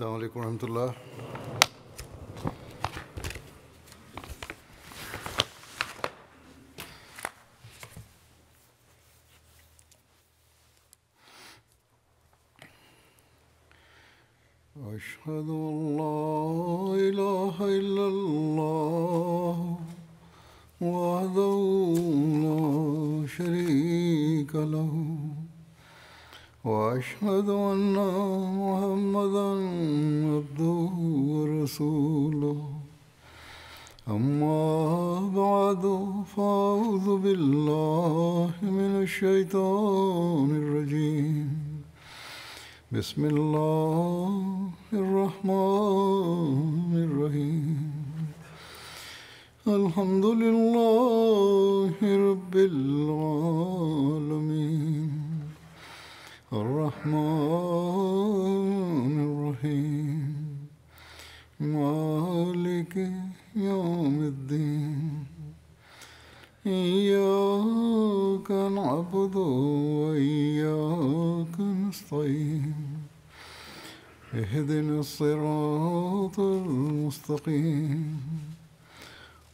السلام عليكم ورحمة الله أشهد بسم اللہ الرحیم الحمد للہ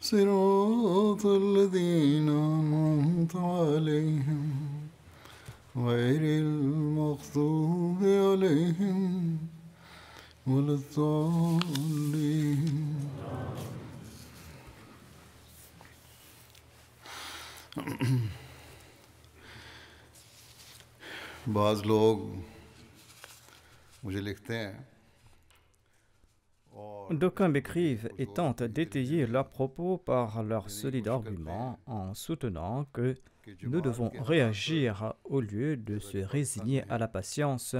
صراط الذين أنعمت عليهم غير المغضوب عليهم ولا الضالين بعض لوگ D'aucuns écrivent et tentent d'étayer leurs propos par leurs solides arguments en soutenant que nous devons réagir au lieu de se résigner à la patience,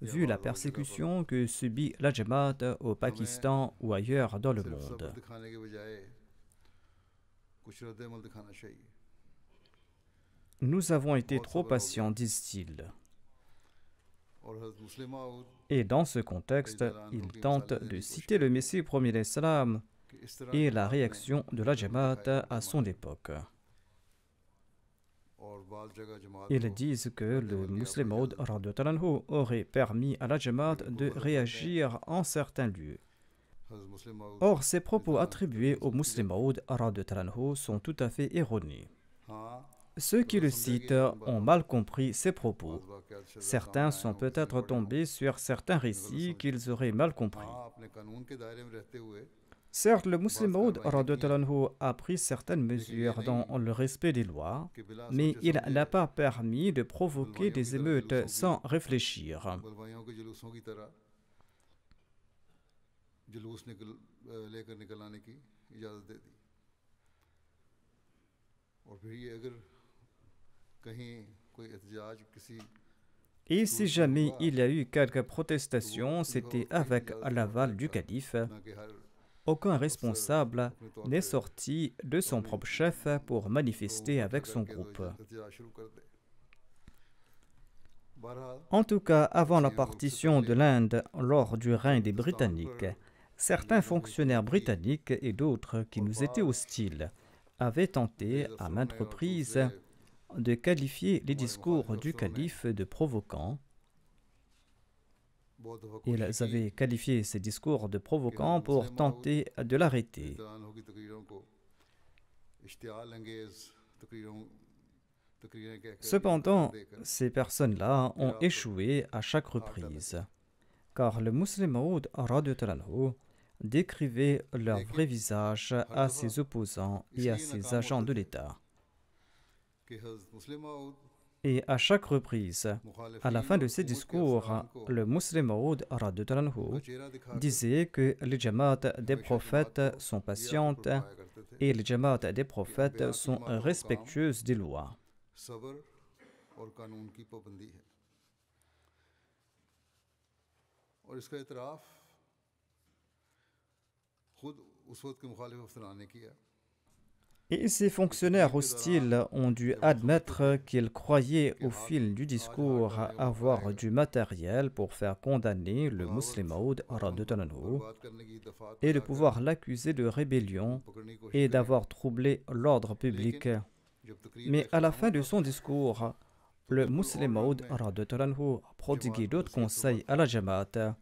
vu la persécution que subit la Jamaat au Pakistan ou ailleurs dans le monde. Nous avons été trop patients, disent-ils. Et dans ce contexte, il tente de citer le Messie premier l'islam et la réaction de la Jamaat à son époque. Ils disent que le musulman Maud aurait permis à la Jamaat de réagir en certains lieux. Or, ces propos attribués au Muslimaud Maud sont tout à fait erronés. Ceux qui le citent ont mal compris ses propos. Certains sont peut-être tombés sur certains récits qu'ils auraient mal compris. Certes, le musulman Maud a pris certaines mesures dans le respect des lois, mais il n'a pas permis de provoquer des émeutes sans réfléchir. Et si jamais il y a eu quelques protestations, c'était avec l'aval du calife. Aucun responsable n'est sorti de son propre chef pour manifester avec son groupe. En tout cas, avant la partition de l'Inde lors du règne des Britanniques, certains fonctionnaires britanniques et d'autres qui nous étaient hostiles avaient tenté à maintes reprises de qualifier les discours du calife de provocants. Ils avaient qualifié ces discours de provocants pour tenter de l'arrêter. Cependant, ces personnes-là ont échoué à chaque reprise, car le musulman décrivait leur vrai visage à ses opposants et à ses agents de l'État. Et à chaque reprise, à la fin de ses discours, le Muslim disait que les jamaats des prophètes sont patientes et les jamaats des prophètes sont respectueuses des lois. Et ces fonctionnaires hostiles ont dû admettre qu'ils croyaient au fil du discours avoir du matériel pour faire condamner le musulman et de pouvoir l'accuser de rébellion et d'avoir troublé l'ordre public. Mais à la fin de son discours, le musulman a prodigué d'autres conseils à la Jamaat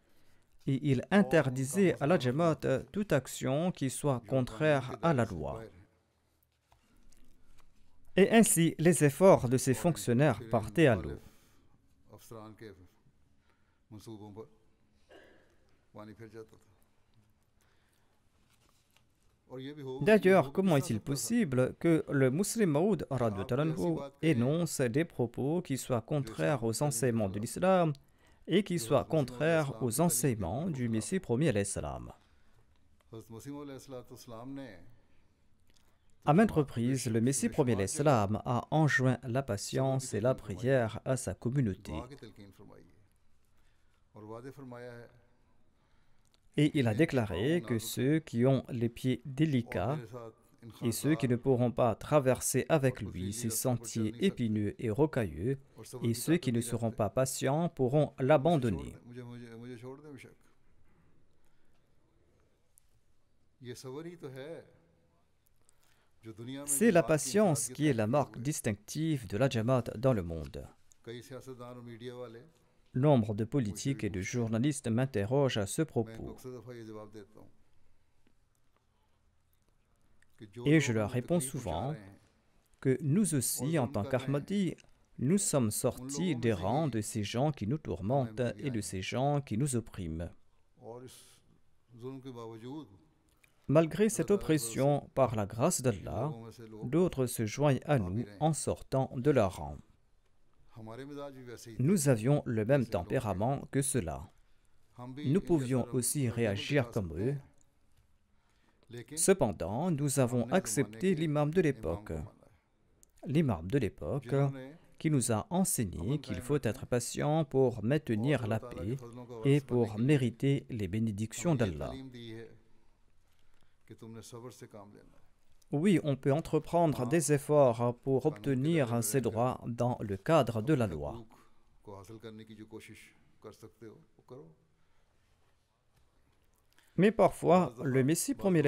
et il interdisait à la Jamaat toute action qui soit contraire à la loi. Et ainsi, les efforts de ces fonctionnaires partaient à l'eau. D'ailleurs, comment est-il possible que le musulman Maoud énonce des propos qui soient contraires aux enseignements de l'islam et qui soient contraires aux enseignements du Messie premier l'islam à maintes reprises, le Messie premier l'Islam a enjoint la patience et la prière à sa communauté. Et il a déclaré que ceux qui ont les pieds délicats et ceux qui ne pourront pas traverser avec lui ces sentiers épineux et rocailleux, et ceux qui ne seront pas patients pourront l'abandonner. C'est la patience qui est la marque distinctive de la Jamaat dans le monde. Nombre de politiques et de journalistes m'interrogent à ce propos. Et je leur réponds souvent que nous aussi, en tant qu'ahmadi, nous sommes sortis des rangs de ces gens qui nous tourmentent et de ces gens qui nous oppriment. Malgré cette oppression, par la grâce d'Allah, d'autres se joignent à nous en sortant de leur rang. Nous avions le même tempérament que cela. Nous pouvions aussi réagir comme eux. Cependant, nous avons accepté l'imam de l'époque. L'imam de l'époque qui nous a enseigné qu'il faut être patient pour maintenir la paix et pour mériter les bénédictions d'Allah. Oui, on peut entreprendre ah. des efforts pour obtenir ces droits dans le cadre de la loi. Mais parfois, le Messie premier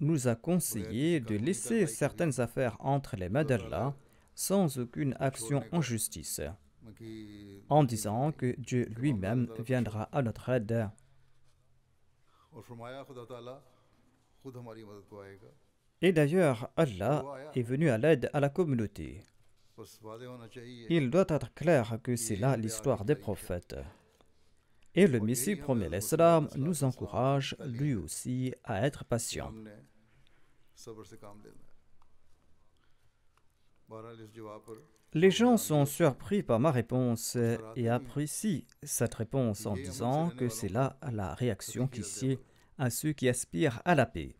nous a conseillé de laisser certaines affaires entre les mains d'Allah sans aucune action en justice, en disant que Dieu lui-même viendra à notre aide. Et d'ailleurs, Allah est venu à l'aide à la communauté. Il doit être clair que c'est là l'histoire des prophètes. Et le Messie hein, premier l'Islam nous encourage lui aussi à être patient. Les gens sont surpris par ma réponse et apprécient cette réponse en disant que c'est là la réaction qui est à ceux qui aspirent à la paix.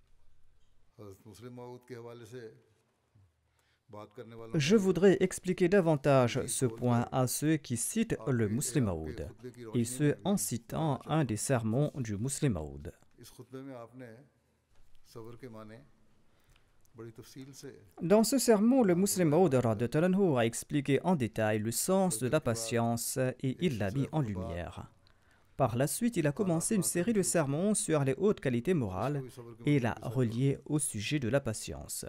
Je voudrais expliquer davantage ce point à ceux qui citent le Muslimaoud, et ce en citant un des sermons du Muslimaoud. Dans ce sermon, le Muslimaoud a expliqué en détail le sens de la patience et il l'a mis en lumière. Par la suite, il a commencé une série de sermons sur les hautes qualités morales et l'a relié au sujet de la patience.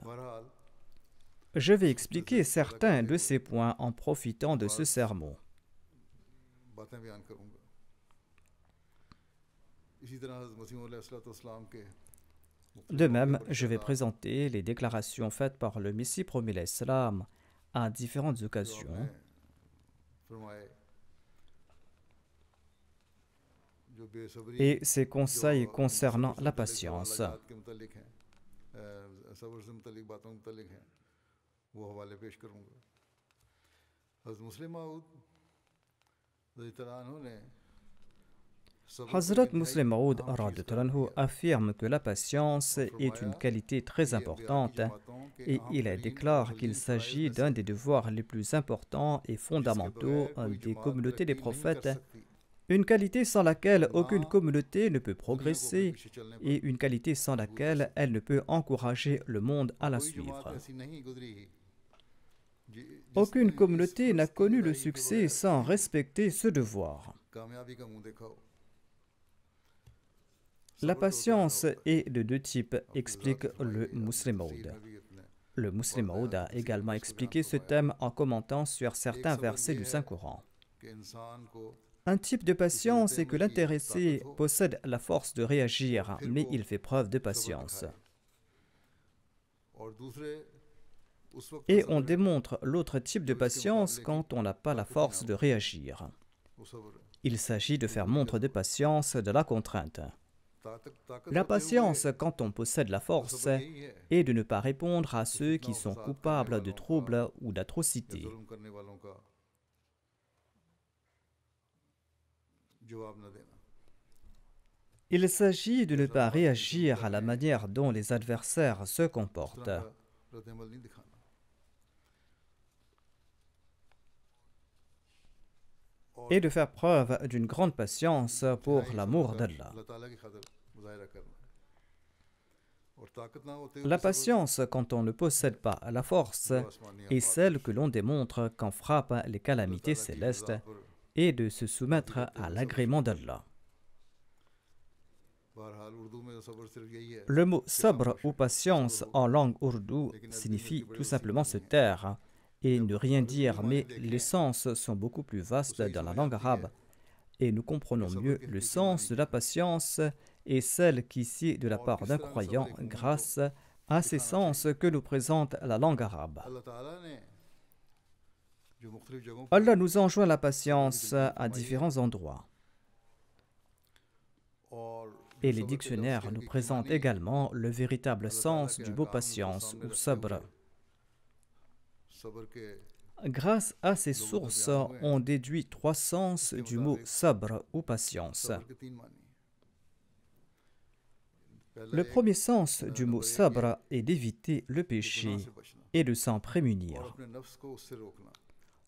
Je vais expliquer certains de ces points en profitant de ce sermon. De même, je vais présenter les déclarations faites par le Messie promis l'Islam à différentes occasions et ses conseils concernant la patience. Hazrat Muslim Maud affirme que la patience est une qualité très importante et il déclare qu'il s'agit d'un des devoirs les plus importants et fondamentaux euh, des communautés des prophètes une qualité sans laquelle ah. aucune communauté ne peut progresser et une qualité sans laquelle elle ne peut encourager le monde à la suivre. Aucune communauté n'a connu le succès sans respecter ce devoir. La patience est de deux types, explique le Muslimoud. Le Muslimoud a également expliqué ce thème en commentant sur certains versets du Saint-Coran. Un type de patience, est que l'intéressé possède la force de réagir, mais il fait preuve de patience. Et on démontre l'autre type de patience quand on n'a pas la force de réagir. Il s'agit de faire montre de patience de la contrainte. La patience, quand on possède la force, est de ne pas répondre à ceux qui sont coupables de troubles ou d'atrocités. Il s'agit de ne pas réagir à la manière dont les adversaires se comportent. et de faire preuve d'une grande patience pour l'amour d'Allah. La patience, quand on ne possède pas la force, est celle que l'on démontre quand frappe les calamités célestes et de se soumettre à l'agrément d'Allah. Le mot "sobre" ou patience en langue ourdou signifie tout simplement se taire et ne rien dire, mais les sens sont beaucoup plus vastes dans la langue arabe et nous comprenons mieux le sens de la patience et celle qui sied de la part d'un croyant grâce à ces sens que nous présente la langue arabe. Allah nous enjoint la patience à différents endroits. Et les dictionnaires nous présentent également le véritable sens du mot patience ou sabr. Grâce à ces sources, on déduit trois sens du mot sabr ou patience. Le premier sens du mot sabr est d'éviter le péché et de s'en prémunir.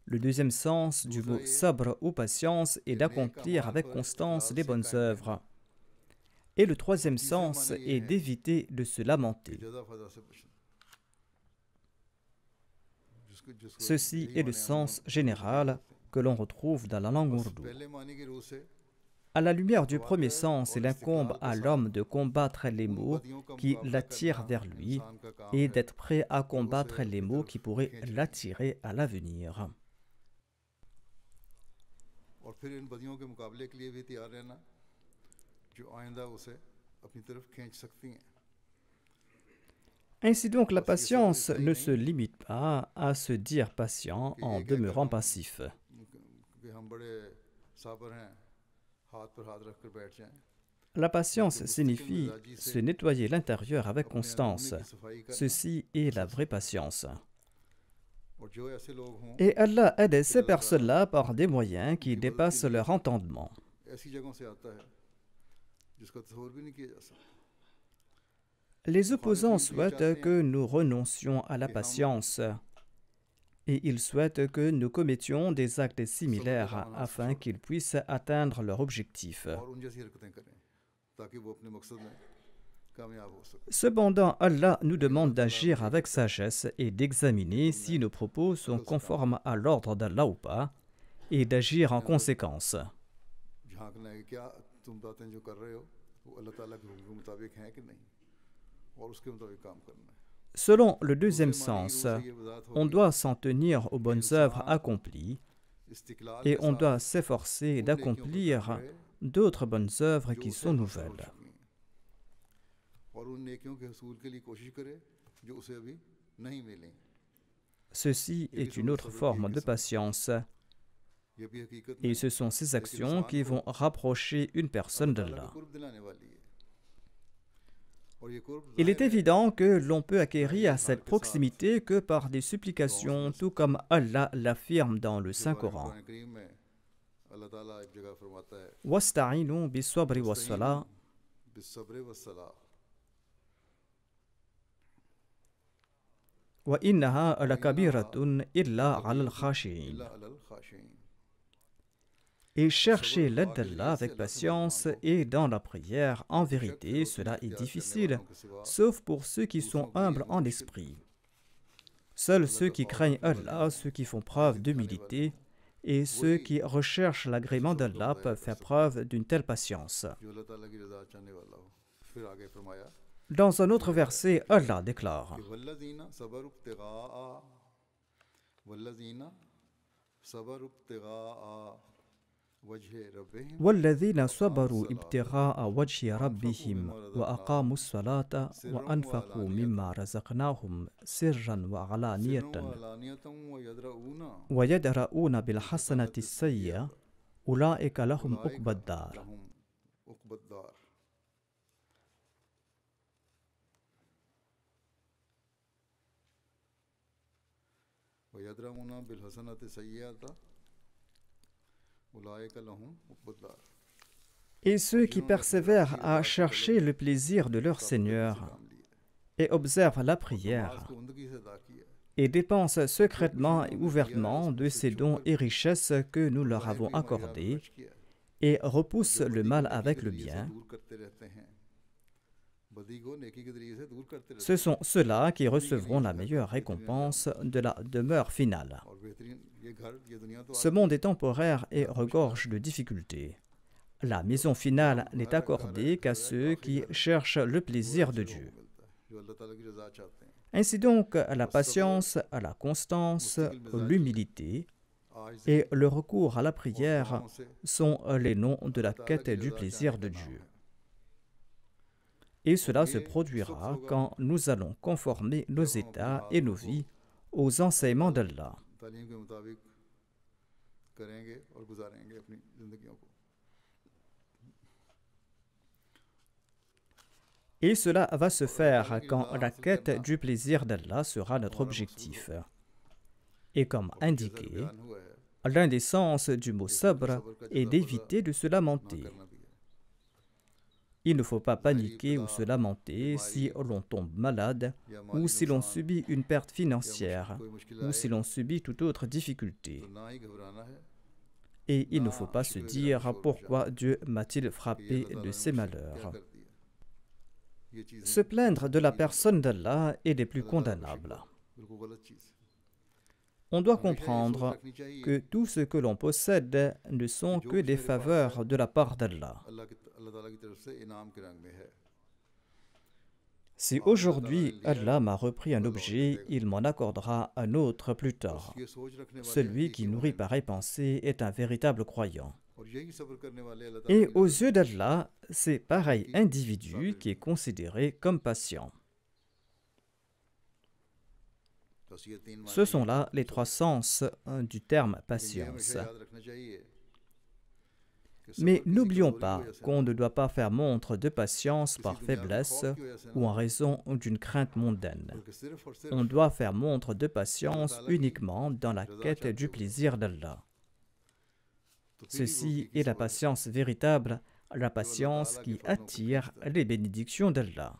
Le deuxième sens du mot sabre ou patience est d'accomplir avec constance les bonnes œuvres. Et le troisième sens est d'éviter de se lamenter. Ceci est le sens général que l'on retrouve dans la langue ourdou. À la lumière du premier sens, il incombe à l'homme de combattre les maux qui l'attirent vers lui et d'être prêt à combattre les maux qui pourraient l'attirer à l'avenir. Ainsi donc, la patience ne se limite pas à se dire patient en demeurant passif. La patience signifie se nettoyer l'intérieur avec constance. Ceci est la vraie patience. Et Allah aide ces personnes-là par des moyens qui dépassent leur entendement. Les opposants souhaitent que nous renoncions à la patience et ils souhaitent que nous commettions des actes similaires afin qu'ils puissent atteindre leur objectif. Cependant, Allah nous demande d'agir avec sagesse et d'examiner si nos propos sont conformes à l'ordre d'Allah ou pas, et d'agir en conséquence. Selon le deuxième sens, on doit s'en tenir aux bonnes œuvres accomplies et on doit s'efforcer d'accomplir d'autres bonnes œuvres qui sont nouvelles. Ceci est une autre forme de patience. Et ce sont ces actions qui vont rapprocher une personne d'Allah. Il est évident que l'on peut acquérir à cette proximité que par des supplications, tout comme Allah l'affirme dans le Saint-Coran. et chercher l'aide d'Allah avec patience et dans la prière. En vérité, cela est difficile, sauf pour ceux qui sont humbles en esprit. Seuls ceux qui craignent Allah, ceux qui font preuve d'humilité et ceux qui recherchent l'agrément d'Allah peuvent faire preuve d'une telle patience. Dans un autre verset, Allah déclare والذين صبروا ابتغاء وجه ربهم وأقاموا الصلاة وأنفقوا مما رزقناهم سرا وعلانية ويدرؤون بالحسنة السيئة أولئك لهم عقبى الدار Et ceux qui persévèrent à chercher le plaisir de leur Seigneur et observent la prière et dépensent secrètement et ouvertement de ces dons et richesses que nous leur avons accordés et repoussent le mal avec le bien, ce sont ceux-là qui recevront la meilleure récompense de la demeure finale. Ce monde est temporaire et regorge de difficultés. La maison finale n'est accordée qu'à ceux qui cherchent le plaisir de Dieu. Ainsi donc, la patience, la constance, l'humilité et le recours à la prière sont les noms de la quête du plaisir de Dieu et cela se produira quand nous allons conformer nos états et nos vies aux enseignements d'Allah. Et cela va se faire quand la quête du plaisir d'Allah sera notre objectif. Et comme indiqué, l'un des sens du mot sabr est d'éviter de se lamenter il ne faut pas paniquer ou se lamenter si l'on tombe malade ou si l'on subit une perte financière ou si l'on subit toute autre difficulté. Et il ne faut pas se dire pourquoi Dieu m'a-t-il frappé de ces malheurs. Se plaindre de la personne d'Allah est des plus condamnables. On doit comprendre que tout ce que l'on possède ne sont que des faveurs de la part d'Allah. Si aujourd'hui Allah m'a repris un objet, il m'en accordera un autre plus tard. Celui qui nourrit pareille pensée est un véritable croyant. Et aux yeux d'Allah, c'est pareil individu qui est considéré comme patient. Ce sont là les trois sens euh, du terme patience. Mais n'oublions pas qu'on ne doit pas faire montre de patience par faiblesse ou en raison d'une crainte mondaine. On doit faire montre de patience uniquement dans la quête du plaisir d'Allah. Ceci est la patience véritable, la patience qui attire les bénédictions d'Allah.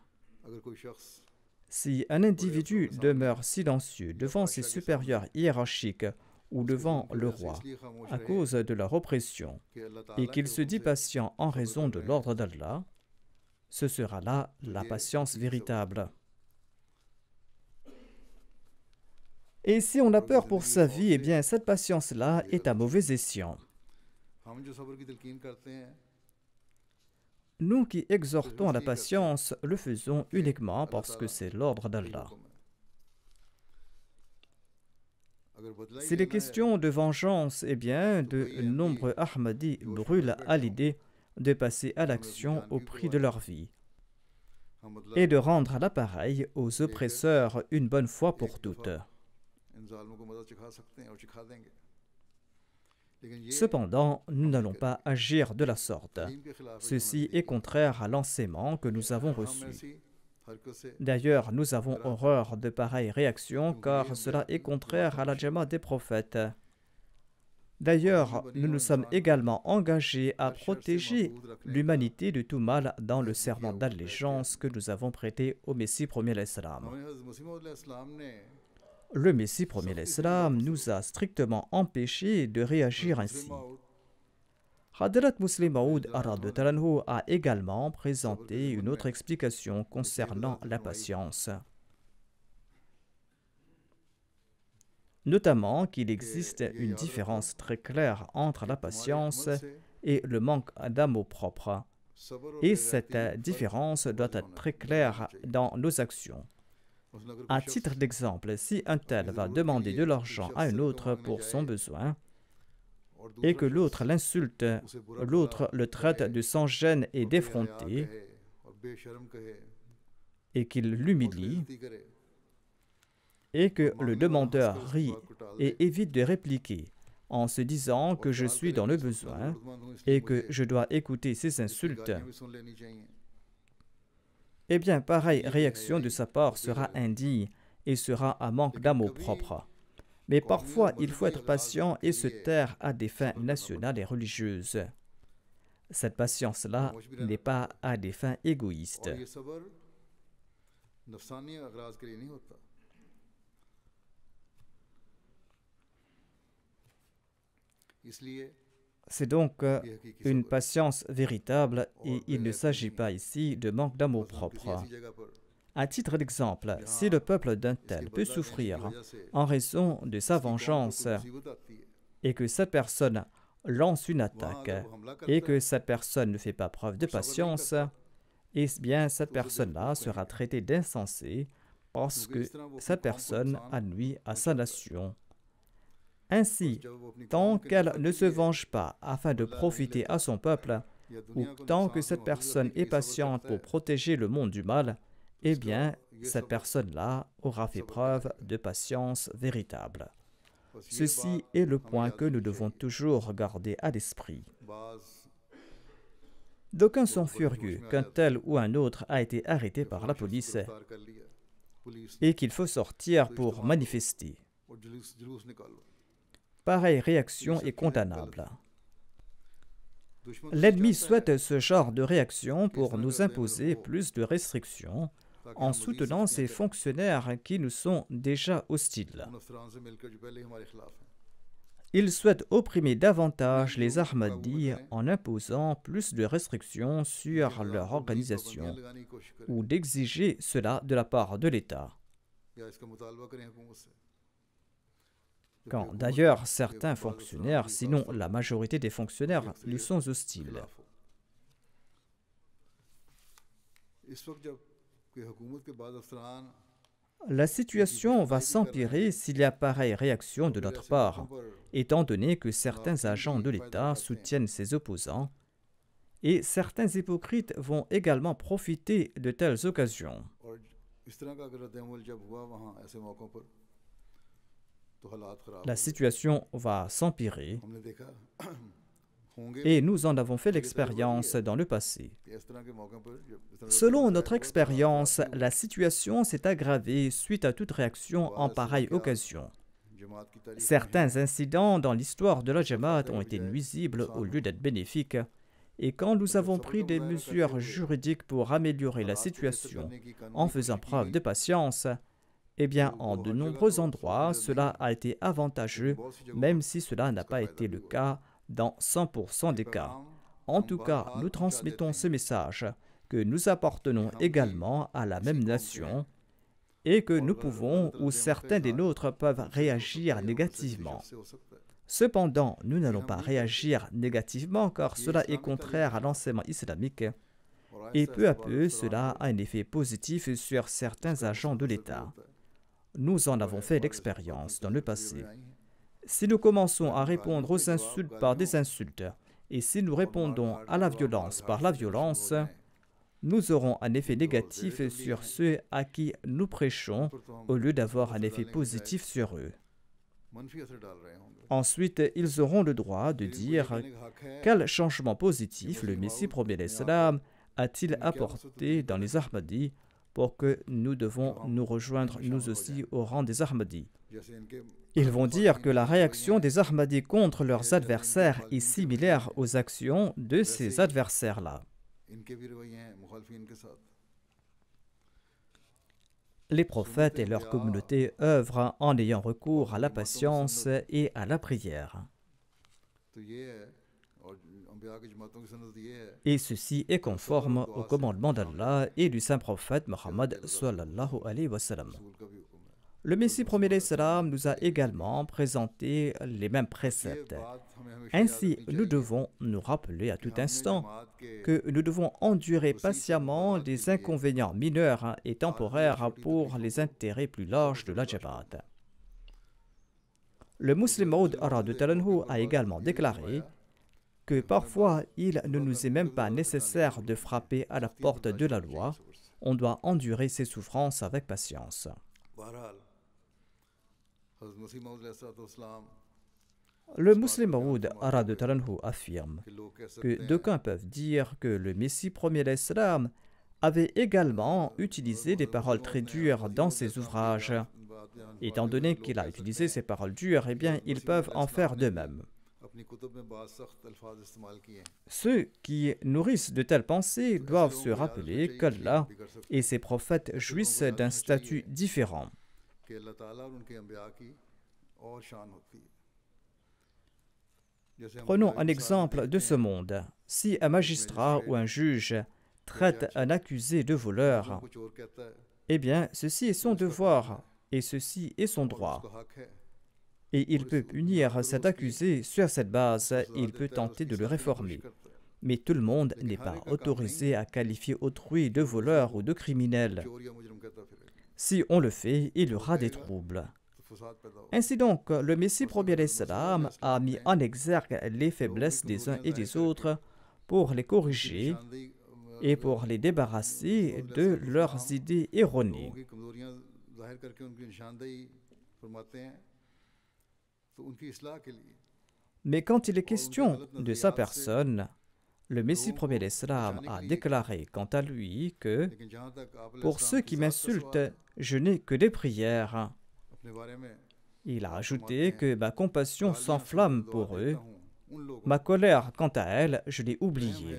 Si un individu demeure silencieux devant ses supérieurs hiérarchiques ou devant le roi à cause de leur oppression et qu'il se dit patient en raison de l'ordre d'Allah, ce sera là la patience véritable. Et si on a peur pour sa vie, eh bien cette patience-là est à mauvais escient. Nous qui exhortons à la patience, le faisons uniquement parce que c'est l'ordre d'Allah. Si les questions de vengeance, eh bien, de nombreux Ahmadis brûlent à l'idée de passer à l'action au prix de leur vie et de rendre à l'appareil aux oppresseurs une bonne fois pour toutes. Cependant, nous n'allons pas agir de la sorte. Ceci est contraire à l'enseignement que nous avons reçu. D'ailleurs, nous avons horreur de pareilles réactions car cela est contraire à la jama des prophètes. D'ailleurs, nous nous sommes également engagés à protéger l'humanité de tout mal dans le serment d'allégeance que nous avons prêté au Messie premier l'Islam. Ah le Messie premier l'Islam nous a strictement empêchés de réagir ainsi. Hadrat Muslim Maoud a également présenté une autre explication concernant la patience. Notamment qu'il existe une différence très claire entre la patience et le manque d'amour propre. Et cette différence doit être très claire dans nos actions. À titre d'exemple, si un tel va demander de l'argent à un autre pour son besoin, et que l'autre l'insulte, l'autre le traite de sans gêne et d'effronté, et qu'il l'humilie, et que le demandeur rit et évite de répliquer en se disant que je suis dans le besoin et que je dois écouter ses insultes, eh bien, pareille réaction de sa part sera indigne et sera un manque d'amour propre mais parfois il faut être patient et se taire à des fins nationales et religieuses. Cette patience-là n'est pas à des fins égoïstes. C'est donc euh, une patience véritable et oh, il ne s'agit pas ici de manque d'amour propre. À titre d'exemple, si le peuple d'un tel peut souffrir en raison de sa vengeance et que cette personne lance une attaque et que cette personne ne fait pas preuve de patience, eh bien cette personne-là sera traitée d'insensée parce que cette personne a nuit à sa nation. Ainsi, tant qu'elle ne se venge pas afin de profiter à son peuple, ou tant que hein, cette personne est patiente pour protéger le monde du mal, eh bien, cette personne-là aura fait preuve de patience véritable. Ceci est le point que nous devons toujours garder à l'esprit. D'aucuns sont furieux qu'un tel ou un autre a été arrêté par la police et qu'il faut sortir pour manifester. Pareille réaction est condamnable. L'ennemi souhaite ce genre de réaction pour nous imposer plus de restrictions en soutenant ces fonctionnaires qui nous sont déjà hostiles. Ils souhaitent opprimer davantage les Ahmadis en imposant plus de restrictions sur leur organisation ou d'exiger cela de la part de l'État. Quand d'ailleurs certains fonctionnaires, sinon la majorité des fonctionnaires, nous sont hostiles. La situation va s'empirer s'il y a pareille réaction de notre part, étant donné que certains agents de l'État soutiennent ses opposants, et certains hypocrites vont également profiter de telles occasions. La situation va s'empirer et nous en avons fait l'expérience dans le passé. Selon notre expérience, la situation s'est aggravée suite à toute réaction en pareille occasion. Certains incidents dans l'histoire de la Jamaat ont été nuisibles au lieu d'être bénéfiques. Et quand nous avons pris des mesures juridiques pour améliorer la situation en faisant preuve de patience, eh bien, en de nombreux endroits, cela a été avantageux, même si cela n'a pas été le cas dans 100% des cas. En tout cas, nous transmettons ce message que nous appartenons également à la même nation et que nous pouvons ou certains des nôtres peuvent réagir négativement. Cependant, nous n'allons pas réagir négativement car cela est contraire à l'enseignement islamique et peu à peu cela a un effet positif sur certains agents de l'État. Nous en avons fait l'expérience dans le passé. Hein. Si nous commençons à répondre aux insultes par des insultes, et si nous répondons à la violence par la violence, nous aurons un effet négatif sur ceux à qui nous prêchons au lieu d'avoir un effet positif sur eux. Hein, Ensuite, ils auront le droit de dire quel changement positif le Messie premier l'Islam a-t-il apporté dans les Ahmadis pour que nous devons nous rejoindre nous aussi au rang des Ahmadis. Ils vont dire que la réaction des Ahmadis contre leurs adversaires est similaire aux actions de ces adversaires-là. Les prophètes et leur communauté œuvrent en ayant recours à la patience et à la prière. Et ceci est conforme au commandement d'Allah et du saint prophète Muhammad sallallahu alayhi wa sallam. Le Messie premier salam nous a également présenté les mêmes préceptes. Ainsi, nous devons nous rappeler à tout instant que nous devons endurer patiemment des inconvénients mineurs hein, et temporaires pour les intérêts plus larges de la Jabhat. Le Muslim Talanhu a également déclaré que parfois il ne nous est même pas nécessaire de frapper à la porte de la loi, on doit endurer ses souffrances avec patience. Le musulman Maoud Talanhu affirme que d'aucuns peuvent dire que le Messie premier l'Islam avait également euh, utilisé des paroles très dures dans ses ouvrages. Étant donné qu'il a utilisé ces paroles dures, eh bien, ils peuvent en faire de même. Ceux qui nourrissent de telles pensées doivent se rappeler qu'Allah et ses prophètes jouissent d'un statut différent. Prenons un exemple de ce monde. Si un magistrat ou un juge traite un accusé de voleur, eh bien, ceci est son devoir et ceci est son droit. Et il peut punir cet accusé sur cette base il peut tenter de le réformer. Mais tout le monde n'est pas autorisé à qualifier autrui de voleur ou de criminel. Si on le fait, il y aura des troubles. Ainsi donc, le Messie premier a mis en exergue les faiblesses des uns et des autres pour les corriger et pour les débarrasser de leurs idées erronées. Mais quand il est question de sa personne, le Messie premier d'Islam a déclaré quant à lui que pour ceux qui m'insultent, je n'ai que des prières. Il a ajouté que ma compassion s'enflamme pour eux. Ma colère, quant à elle, je l'ai oubliée.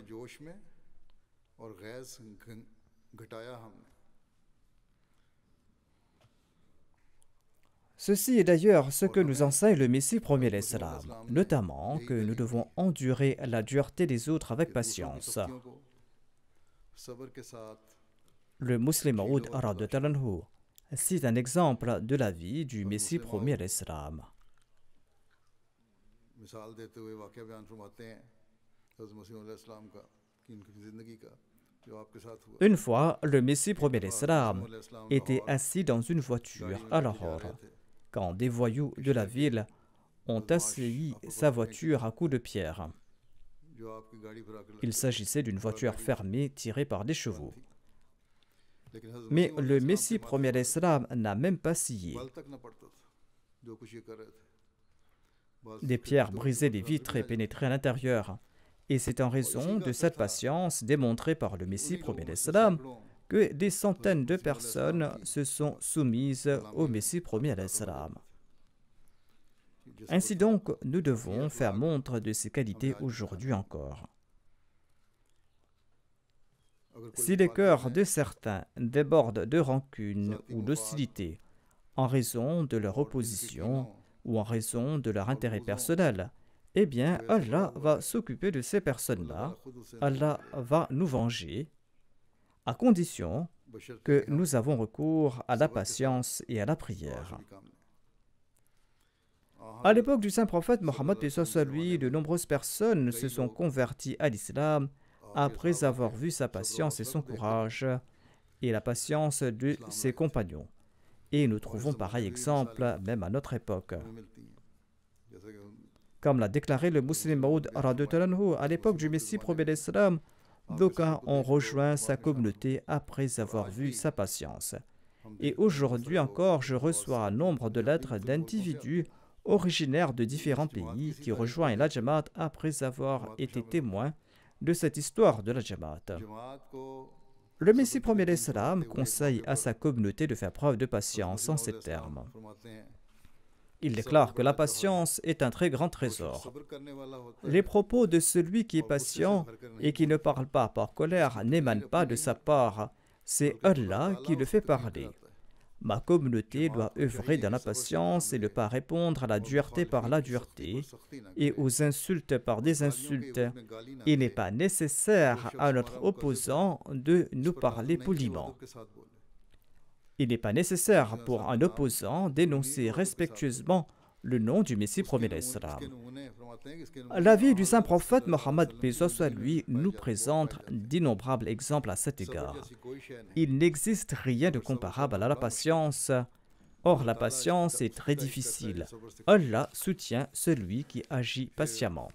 Ceci est d'ailleurs ce que nous enseigne le Messie premier l'Islam, notamment que nous devons endurer la dureté des autres avec patience. Le musulman de Talanhu cite un exemple de la vie du Messie premier l'Islam. Une fois, le Messie premier l'Islam était assis dans une voiture à Lahore quand des voyous de la ville ont assailli sa voiture à coups de pierre. Il s'agissait d'une voiture fermée tirée par des chevaux. Mais le Messie premier d'Islam, n'a même pas scié. Des pierres brisaient les vitres et pénétraient à l'intérieur. Et c'est en raison de cette patience démontrée par le Messie premier d'Islam, que des centaines de personnes se sont soumises au Messie premier l'Islam. Ainsi donc, nous devons faire montre de ces qualités aujourd'hui encore. Si les cœurs de certains débordent de rancune ou d'hostilité en raison de leur opposition ou en raison de leur intérêt personnel, eh bien Allah va s'occuper de ces personnes-là, Allah va nous venger à condition que nous avons recours à la patience et à la prière. À l'époque du saint prophète Mohammed, lui, de nombreuses personnes se sont converties à l'islam après avoir vu sa patience et son courage et la patience de ses compagnons. Et nous trouvons pareil exemple même à notre époque. Comme l'a déclaré le musulman Maoud à l'époque du Messie prophète D'aucuns ont rejoint sa communauté après avoir vu sa patience. Et aujourd'hui encore, je reçois un nombre de lettres d'individus originaires de différents pays qui rejoignent la Jamaat après avoir été témoins de cette histoire de la Jamaat. Le Messie premier conseille à sa communauté de faire preuve de patience en ces termes. Il déclare que la patience est un très grand trésor. Les propos de celui qui est patient et qui ne parle pas par colère n'émanent pas de sa part. C'est Allah qui le fait parler. Ma communauté doit œuvrer dans la patience et ne pas répondre à la dureté par la dureté et aux insultes par des insultes. Il n'est pas nécessaire à notre opposant de nous parler poliment. Il n'est pas nécessaire pour un opposant d'énoncer respectueusement le nom du Messie promet l'Islam. La vie du saint prophète Mohammed soit lui nous présente d'innombrables exemples à cet égard. Il n'existe rien de comparable à la patience. Or, la patience est très difficile. Allah soutient celui qui agit patiemment.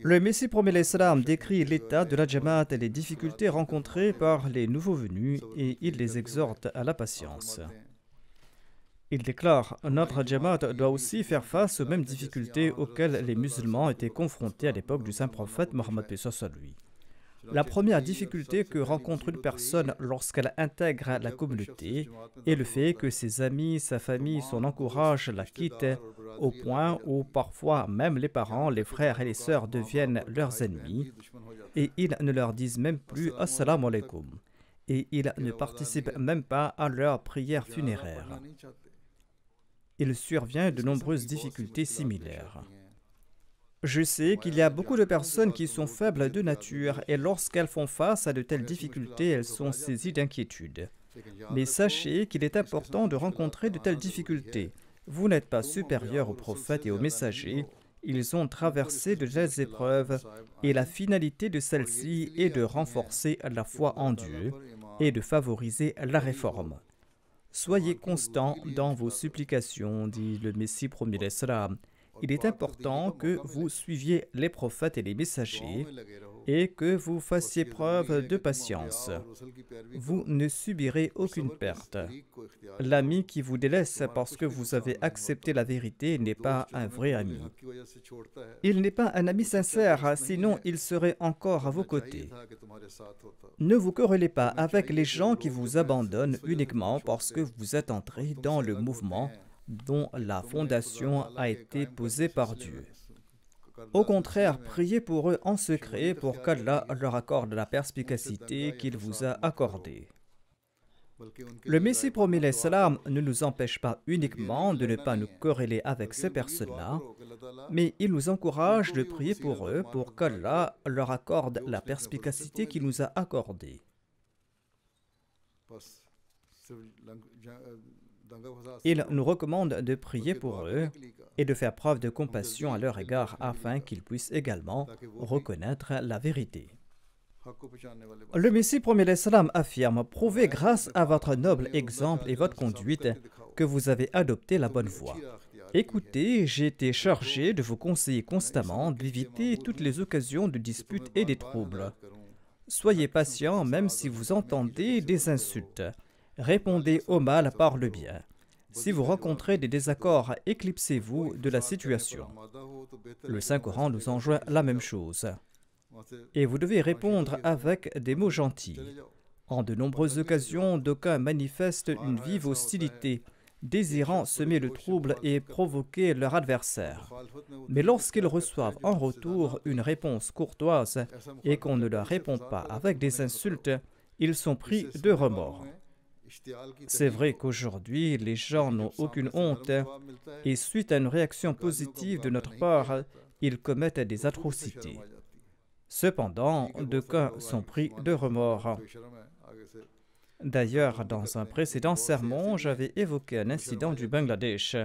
Le Messie promet l'Islam décrit l'état de la Jamaat et les difficultés rencontrées par les nouveaux venus et il les exhorte à la patience. Il déclare Notre Jamaat doit aussi faire face aux mêmes difficultés auxquelles les musulmans étaient confrontés à l'époque du saint prophète Mohammed lui. La première difficulté que rencontre une personne lorsqu'elle intègre la communauté est le fait que ses amis, sa famille, son encourage la quittent au point où parfois même les parents, les frères et les sœurs deviennent leurs ennemis et ils ne leur disent même plus Assalamu alaikum et ils ne participent même pas à leurs prières funéraires. Il survient de nombreuses difficultés similaires. Je sais qu'il y a beaucoup de personnes qui sont faibles de nature et lorsqu'elles font face à de telles difficultés, elles sont saisies d'inquiétude. Mais sachez qu'il est important de rencontrer de telles difficultés. Vous n'êtes pas supérieurs aux prophètes et aux messagers. Ils ont traversé de telles épreuves et la finalité de celle-ci est de renforcer la foi en Dieu et de favoriser la réforme. Soyez constants dans vos supplications, dit le Messie premier il est important que vous suiviez les prophètes et les messagers et que vous fassiez preuve de patience. Vous ne subirez aucune perte. L'ami qui vous délaisse parce que vous avez accepté la vérité n'est pas un vrai ami. Il n'est pas un ami sincère, sinon il serait encore à vos côtés. Ne vous corrélez pas avec les gens qui vous abandonnent uniquement parce que vous êtes entré dans le mouvement dont la fondation a été posée par Dieu. Au contraire, priez pour eux en secret pour qu'Allah leur accorde la perspicacité qu'il vous a accordée. Le Messie promis salam ne nous empêche pas uniquement de ne pas nous corréler avec ces personnes-là, mais il nous encourage de prier pour eux pour qu'Allah leur accorde la perspicacité qu'il nous a accordée. Il nous recommande de prier pour eux et de faire preuve de compassion à leur égard afin qu'ils puissent également reconnaître la vérité. Le Messie premier Islam affirme Prouvez grâce à votre noble exemple et votre conduite que vous avez adopté la bonne voie. Écoutez, j'ai été chargé de vous conseiller constamment d'éviter toutes les occasions de disputes et des troubles. Soyez patient même si vous entendez des insultes. Répondez au mal par le bien. Si vous rencontrez des désaccords, éclipsez-vous de la situation. Le Saint-Coran nous enjoint la même chose. Et vous devez répondre avec des mots gentils. En de nombreuses occasions, d'aucuns manifestent une vive hostilité, désirant semer le trouble et provoquer leur adversaire. Mais lorsqu'ils reçoivent en retour une réponse courtoise et qu'on ne leur répond pas avec des insultes, ils sont pris de remords. C'est vrai qu'aujourd'hui, les gens n'ont aucune honte et suite à une réaction positive de notre part, ils commettent des atrocités. Cependant, de cas sont pris de remords. D'ailleurs, dans un précédent sermon, j'avais évoqué un incident du Bangladesh.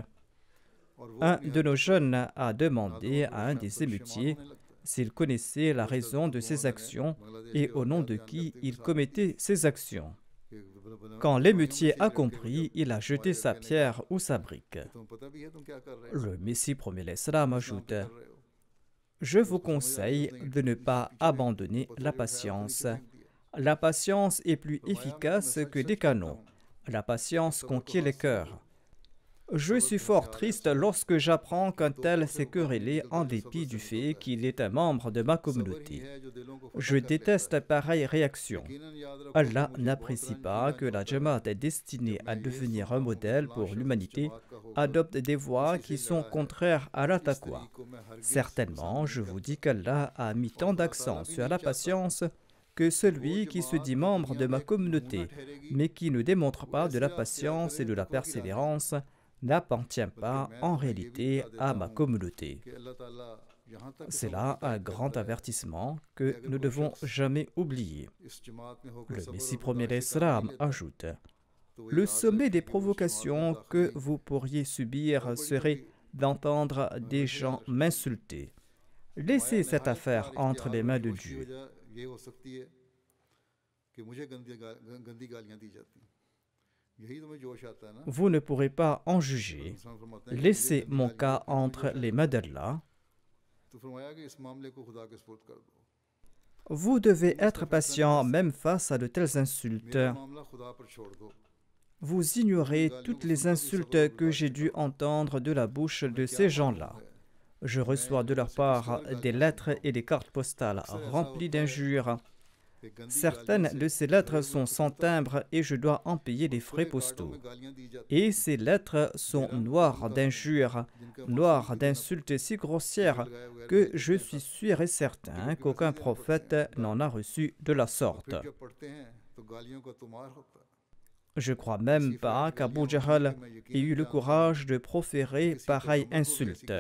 Un de nos jeunes a demandé à un des émutiers s'il connaissait la raison de ses actions et au nom de qui il commettait ses actions. Quand l'émeutier a compris, il a jeté sa pierre ou sa brique. Le Messie premier l'Islam ajoute Je vous conseille de ne pas abandonner la patience. La patience est plus efficace que des canons. La patience conquiert les cœurs. Je suis fort triste lorsque j'apprends qu'un tel s'est querellé en dépit du fait qu'il est un membre de ma communauté. Je déteste pareille réaction. Allah n'apprécie pas que la Jamaat est destinée à devenir un modèle pour l'humanité, adopte des voies qui sont contraires à la Certainement, je vous dis qu'Allah a mis tant d'accent sur la patience que celui qui se dit membre de ma communauté, mais qui ne démontre pas de la patience et de la persévérance, n'appartient pas en réalité à ma communauté. C'est là un grand avertissement que nous devons jamais oublier. Le Messie premier Islam ajoute Le sommet des provocations que vous pourriez subir serait d'entendre des gens m'insulter. Laissez cette affaire entre les mains de Dieu. Vous ne pourrez pas en juger. Laissez mon cas entre les mains Vous devez être patient même face à de telles insultes. Vous ignorez toutes les insultes que j'ai dû entendre de la bouche de ces gens-là. Je reçois de leur part des lettres et des cartes postales remplies d'injures. Certaines de ces lettres sont sans timbre et je dois en payer les frais postaux. Et ces lettres sont noires d'injures, noires d'insultes si grossières que je suis sûr et certain qu'aucun prophète n'en a reçu de la sorte. Je crois même pas qu'Abu Jahal ait eu le courage de proférer pareille insulte.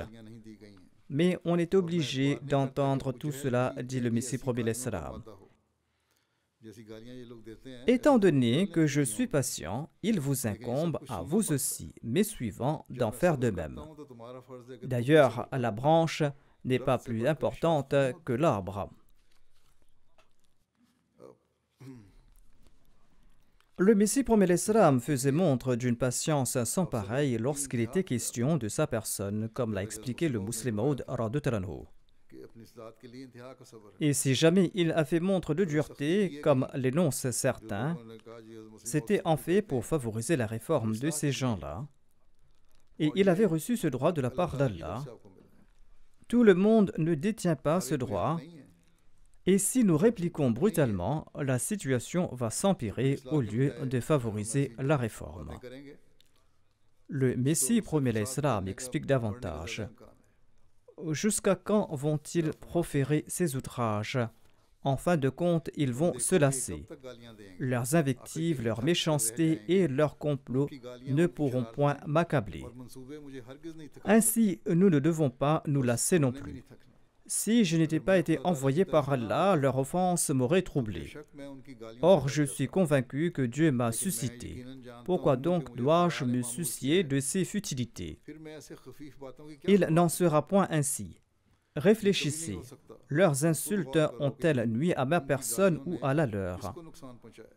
Mais on est obligé d'entendre tout cela, dit le Messie Salam. Hein. Étant donné que je suis patient, il vous incombe à vous aussi, mes suivants, d'en faire de même. D'ailleurs, la branche n'est pas plus importante que l'arbre. Oh. Le Messie ram faisait montre d'une patience sans pareille lorsqu'il était question de sa personne, comme l'a expliqué le musulman Radutranou. Et si jamais il a fait montre de dureté, comme l'énonce certains, c'était en fait pour favoriser la réforme de ces gens-là. Et il avait reçu ce droit de la part d'Allah. Tout le monde ne détient pas ce droit. Et si nous répliquons brutalement, la situation va s'empirer au lieu de favoriser la réforme. Le Messie promet l'islam explique davantage. Jusqu'à quand vont-ils proférer ces outrages En fin de compte, ils vont se lasser. Leurs invectives, leur méchanceté et leurs complots ne pourront point m'accabler. Ainsi, nous ne devons pas nous lasser non plus. Si je n'étais pas été envoyé par Allah, leur offense m'aurait troublé. Or, je suis convaincu que Dieu m'a suscité. Pourquoi donc dois-je me soucier de ces futilités Il n'en sera point ainsi. Réfléchissez. Leurs insultes ont-elles nuit à ma personne ou à la leur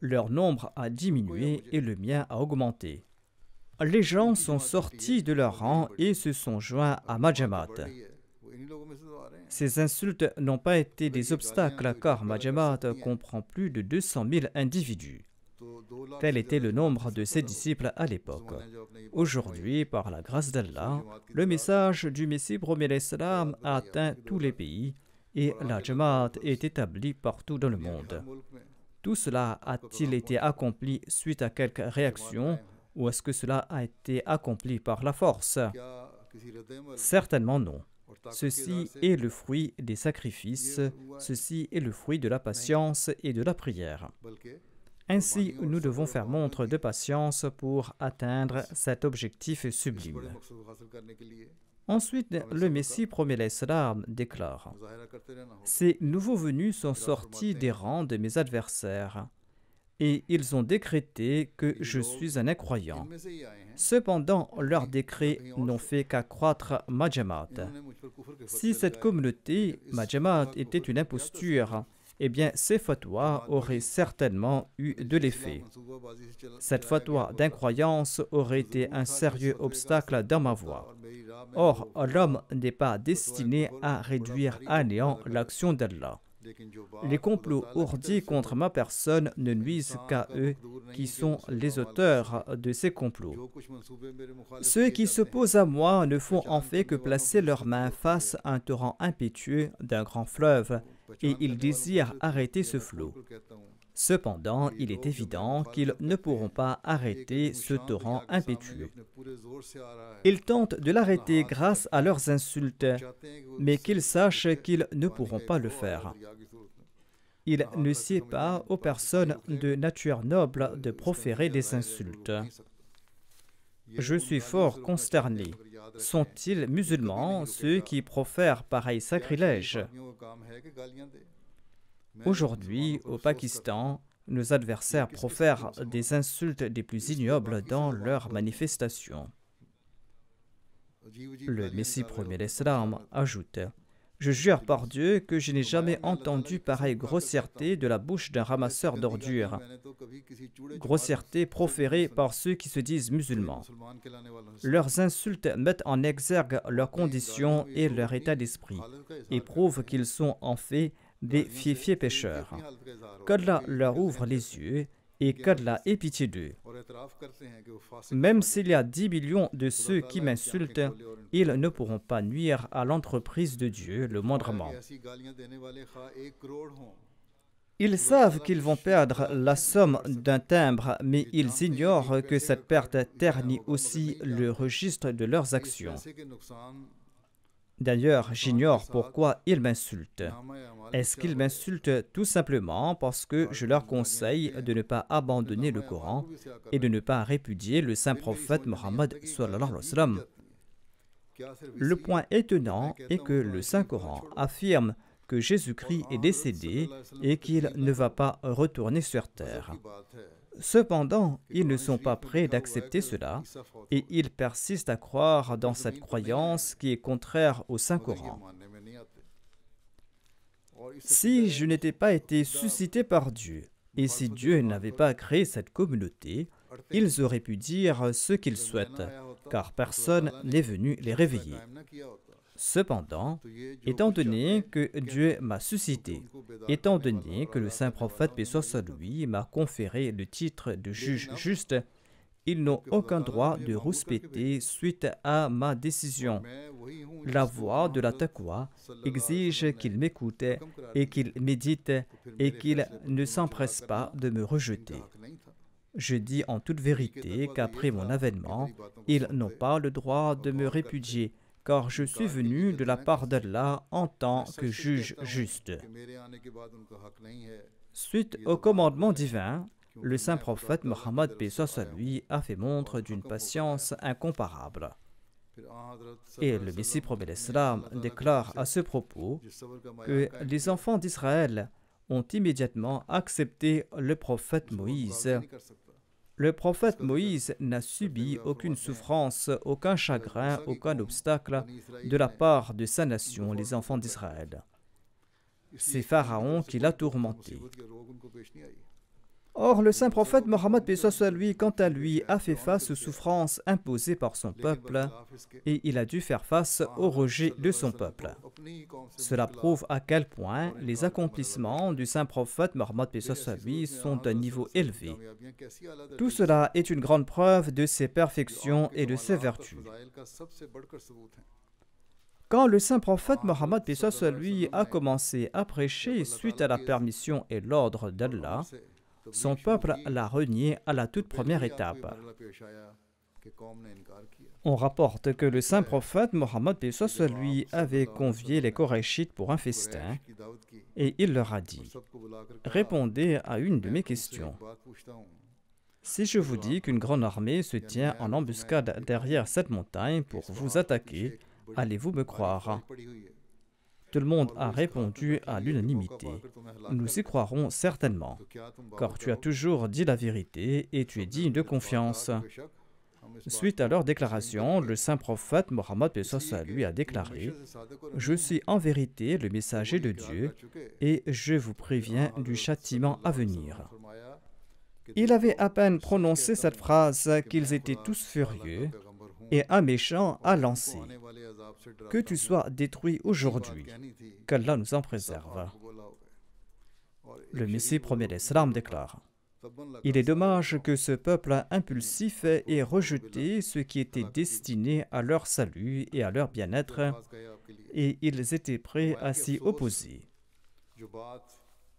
Leur nombre a diminué et le mien a augmenté. Les gens sont sortis de leur rang et se sont joints à Majamat. Ces insultes n'ont pas été des obstacles car Majamat comprend plus de 200 000 individus. Tel était le nombre de ses disciples à l'époque. Aujourd'hui, par la grâce d'Allah, le message du Messie premier l'Islam, a atteint tous les pays et la Jamaat est établie partout dans le monde. Tout cela a-t-il été accompli suite à quelques réactions ou est-ce que cela a été accompli par la force Certainement non. Ceci est le fruit des sacrifices, ceci est le fruit de la patience et de la prière. Ainsi, nous devons faire montre de patience pour atteindre cet objectif sublime. Ensuite, le Messie promet larmes, déclare Ces nouveaux venus sont sortis des rangs de mes adversaires et ils ont décrété que je suis un incroyant. Cependant, leurs décrets n'ont fait qu'accroître ma Si cette communauté, ma était une imposture, eh bien, ces fatwas auraient certainement eu de l'effet. Cette fatwa d'incroyance aurait été un sérieux obstacle dans ma voie. Or, l'homme n'est pas destiné à réduire à néant l'action d'Allah. Les complots ourdis contre ma personne ne nuisent qu'à eux qui sont les auteurs de ces complots. Ceux qui s'opposent à moi ne font en fait que placer leurs mains face à un torrent impétueux d'un grand fleuve et ils désirent arrêter ce flot. Cependant, il est évident qu'ils ne pourront pas arrêter ce torrent impétueux. Ils tentent de l'arrêter grâce à leurs insultes, mais qu'ils sachent qu'ils ne pourront pas le faire. Il ah, ne sied pas aux personnes de nature noble de proférer des insultes. Je suis fort consterné. Sont-ils musulmans ceux qui profèrent pareil sacrilège Aujourd'hui, au Pakistan, nos adversaires profèrent des insultes des plus ignobles dans leurs manifestations. Le Messie premier Islam ajoute Je jure par Dieu que je n'ai jamais entendu pareille grossièreté de la bouche d'un ramasseur d'ordures, grossièreté proférée par ceux qui se disent musulmans. Leurs insultes mettent en exergue leurs conditions et leur état d'esprit et prouvent qu'ils sont en fait des pêcheurs pêcheurs. Kadla leur ouvre les yeux et qu'Allah ait pitié d'eux. Même s'il y a 10 millions de ceux qui m'insultent, ils ne pourront pas nuire à l'entreprise de Dieu le moindrement. Ils savent qu'ils vont perdre la somme d'un timbre, mais ils ignorent que cette perte ternit aussi le registre de leurs actions. D'ailleurs, j'ignore pourquoi ils m'insultent. Est-ce qu'ils m'insultent tout simplement parce que je leur conseille de ne pas abandonner le Coran et de ne pas répudier le saint prophète Mohammed Le point étonnant est que le saint Coran affirme que Jésus-Christ est décédé et qu'il ne va pas retourner sur terre. Cependant, ils ne sont pas prêts d'accepter cela et ils persistent à croire dans cette croyance qui est contraire au Saint-Coran. Si je n'étais pas été suscité par Dieu et si Dieu n'avait pas créé cette communauté, ils auraient pu dire ce qu'ils souhaitent, car personne n'est venu les réveiller. Cependant, étant donné que Dieu m'a suscité, étant donné que le saint prophète, paix lui, m'a conféré le titre de juge juste, ils n'ont aucun droit de rouspéter suite à ma décision. La voix de la taqwa exige qu'ils m'écoutent et qu'ils méditent et qu'ils ne s'empressent pas de me rejeter. Je dis en toute vérité qu'après mon avènement, ils n'ont pas le droit de me répudier car je suis venu de la part d'Allah en tant que juge juste. Euh, Suite au commandement divin, euh, le saint prophète Mohammed lui a fait montre d'une patience incomparable. Et le Messie promet l'Islam déclare à ce propos que les enfants d'Israël ont immédiatement accepté le prophète Moïse le prophète Moïse n'a subi aucune souffrance, aucun chagrin, aucun obstacle de la part de sa nation, les enfants d'Israël. C'est Pharaon qui l'a tourmenté. Or, le saint prophète Mohammed lui, quant à lui, a fait face aux souffrances imposées par son peuple et il a dû faire face au rejet de son peuple. Cela prouve à quel point les accomplissements du saint prophète Mohammed lui sont d'un niveau élevé. Tout cela est une grande preuve de ses perfections et de ses vertus. Quand le saint prophète Mohammed lui a commencé à prêcher suite à la permission et l'ordre d'Allah, son peuple l'a renié à la toute première étape. On rapporte que le saint prophète Mohammed lui avait convié les Korachites pour un festin et il leur a dit Répondez à une de mes questions. Si je vous dis qu'une grande armée se tient en embuscade derrière cette montagne pour vous attaquer, allez-vous me croire tout le monde a répondu à l'unanimité. Nous y croirons certainement, car tu as toujours dit la vérité et tu es digne de confiance. Suite à leur déclaration, le saint prophète Mohammed lui a déclaré Je suis en vérité le messager de Dieu et je vous préviens du châtiment à venir. Il avait à peine prononcé cette phrase qu'ils étaient tous furieux et un méchant a lancé. Que tu sois détruit aujourd'hui, qu'Allah nous en préserve. Le Messie premier l'Islam déclare Il est dommage que ce peuple impulsif ait rejeté ce qui était destiné à leur salut et à leur bien-être, et ils étaient prêts à s'y opposer.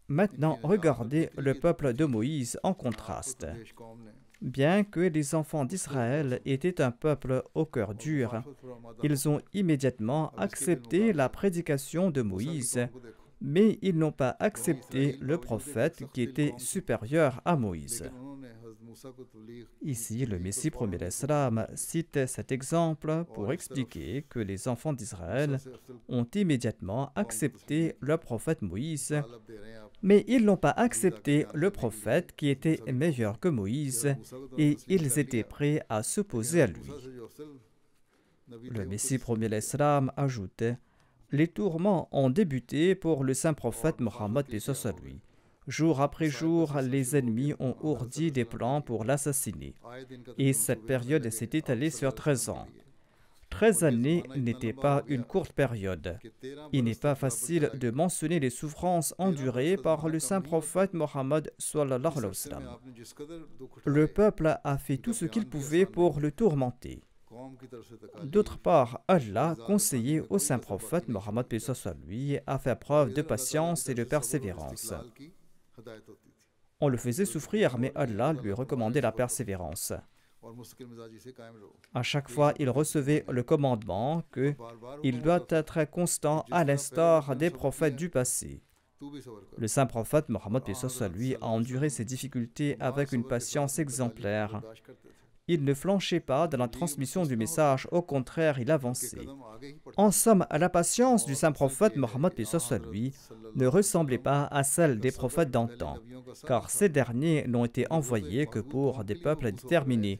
Maintenant, regardez le peuple de Moïse en contraste. Bien que les enfants d'Israël étaient un peuple au cœur dur, ils ont immédiatement accepté la prédication de Moïse mais ils n'ont pas accepté le prophète qui était supérieur à Moïse. Ici, le Messie premier l'Islam cite cet exemple pour expliquer que les enfants d'Israël ont immédiatement accepté le prophète Moïse, mais ils n'ont pas accepté le prophète qui était meilleur que Moïse, et ils étaient prêts à s'opposer à lui. Le Messie premier l'Islam ajoutait les tourments ont débuté pour le saint prophète Mohammed lui. Jour après jour, les ennemis ont ourdi des plans pour l'assassiner. Et cette période s'est étalée sur 13 ans. 13 années n'étaient pas une courte période. Il n'est pas facile de mentionner les souffrances endurées par le saint prophète Mohammed. Le peuple a fait tout ce qu'il pouvait pour le tourmenter. D'autre part, Allah conseillait au saint prophète Mohammed lui à faire preuve de patience et de persévérance. On le faisait souffrir, mais Allah lui recommandait la persévérance. À chaque fois, il recevait le commandement que il doit être constant à l'instar des prophètes du passé. Le saint prophète Mohammed lui a enduré ses difficultés avec une patience exemplaire il ne flanchait pas dans la transmission du message, au contraire, il avançait. En somme, la patience du saint prophète Mohammed lui ne ressemblait pas à celle des prophètes d'antan, car ces derniers n'ont été envoyés que pour des peuples déterminés.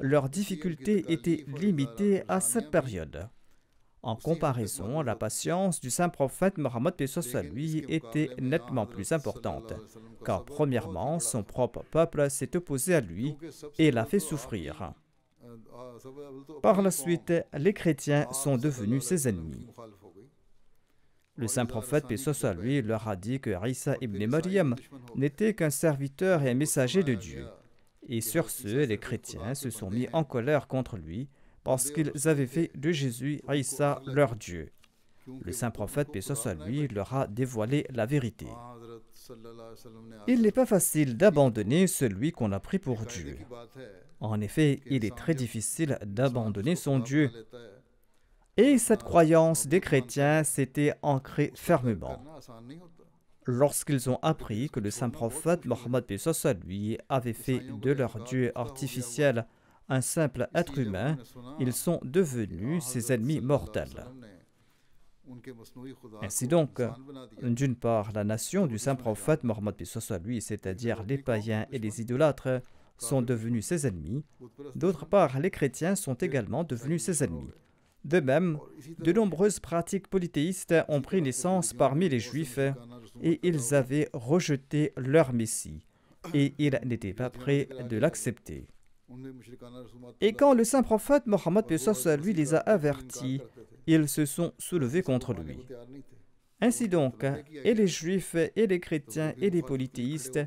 Leurs difficultés étaient limitées à cette période. En comparaison, la patience du saint prophète Mohammed lui était nettement plus importante, car premièrement, son propre peuple s'est opposé à lui et l'a fait souffrir. Hein. Ah, Par la suite, les chrétiens ah, sont devenus ses ennemis. Le saint prophète à lui leur a dit que Rissa ibn Maryam n'était qu'un serviteur et un messager de Dieu. Et sur ce, les chrétiens se sont mis en colère contre lui parce qu'ils avaient fait de Jésus, Isa, leur Dieu. Le saint prophète, paix soit lui, leur a dévoilé la vérité. Il n'est pas facile d'abandonner celui qu'on a pris pour Dieu. En effet, il est très difficile d'abandonner son Dieu. Et cette croyance des chrétiens s'était ancrée fermement. Lorsqu'ils ont appris que le saint prophète Mohammed lui avait fait de leur Dieu artificiel, un simple être humain, ils sont devenus ses ennemis mortels. Ainsi donc, d'une part, la nation du saint prophète Mohammed lui, c'est-à-dire les païens et les idolâtres, sont devenus ses ennemis. D'autre part, les chrétiens sont également devenus ses ennemis. De même, de nombreuses pratiques polythéistes ont pris naissance parmi les Juifs et ils avaient rejeté leur Messie et ils n'étaient pas prêts de l'accepter. Et quand le saint prophète Mohammed lui les a avertis, ils se sont soulevés contre lui. Ainsi donc, et les juifs, et les chrétiens, et les polythéistes,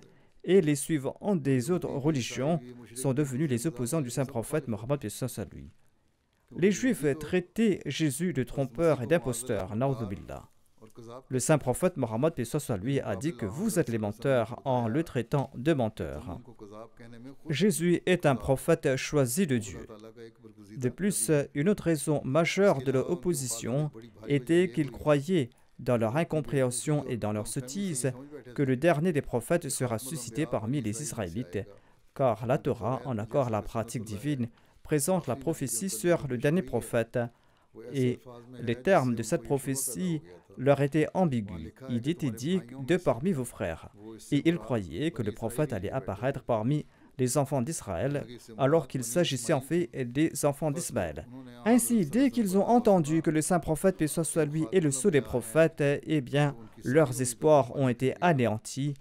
et les suivants des autres religions sont devenus les opposants du saint prophète Mohammed lui. Les juifs traitaient Jésus de trompeur et d'imposteur, naudzubillah. Le saint prophète Mohammed lui a dit que vous êtes les menteurs en le traitant de menteur. Jésus est un prophète choisi de Dieu. De plus, une autre raison majeure de leur opposition était qu'ils croyaient dans leur incompréhension et dans leur sottise, que le dernier des prophètes sera suscité parmi les Israélites, car la Torah, en accord à la pratique divine, présente la prophétie sur le dernier prophète. Et les termes de cette prophétie leur était ambigu. Il était dit de parmi vos frères. Et ils croyaient que le prophète allait apparaître parmi les enfants d'Israël, alors qu'il s'agissait en fait des enfants d'Ismaël. Ainsi, dès qu'ils ont entendu hein. que le saint prophète, paix soit, lui, est le sceau des hein. prophètes, eh bien, leurs espoirs ont été anéantis,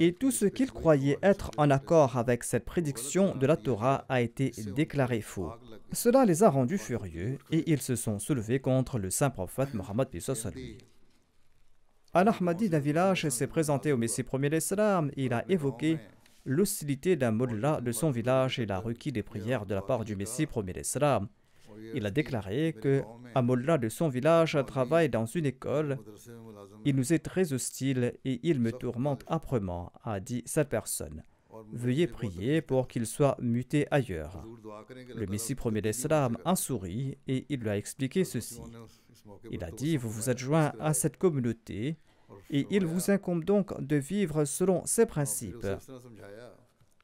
et tout ce qu'ils croyaient être en accord avec cette prédiction de la Torah a été déclaré faux. Cela les a rendus furieux, et ils se sont soulevés contre le saint prophète Mohammed, paix soit, Al-Ahmadi d'un village s'est présenté au Messie premier l'Islam et il a évoqué l'hostilité d'un de son village et la requis des prières de la part du Messie premier d'Islam. Il a déclaré que un de son village travaille dans une école. Il nous est très hostile et il me tourmente âprement, a dit cette personne. Veuillez prier pour qu'il soit muté ailleurs. Le Messie premier d'Islam a souri et il lui a expliqué ceci. Il a dit, vous vous êtes à cette communauté et il vous incombe donc de vivre selon ces principes.